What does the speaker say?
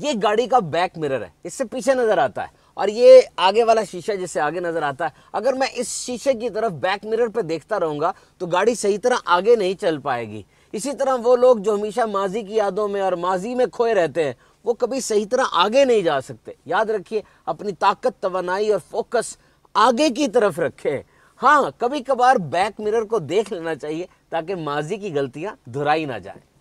ये गाड़ी का बैक मिरर है इससे पीछे नज़र आता है और ये आगे वाला शीशा जिससे आगे नज़र आता है अगर मैं इस शीशे की तरफ बैक मिरर पर देखता रहूंगा तो गाड़ी सही तरह आगे नहीं चल पाएगी इसी तरह वो लोग जो हमेशा माजी की यादों में और माजी में खोए रहते हैं वो कभी सही तरह आगे नहीं जा सकते याद रखिए अपनी ताकत तोानाई और फोकस आगे की तरफ रखे हाँ कभी कभार बैक मिरर को देख लेना चाहिए ताकि माजी की गलतियाँ धुराई ना जाए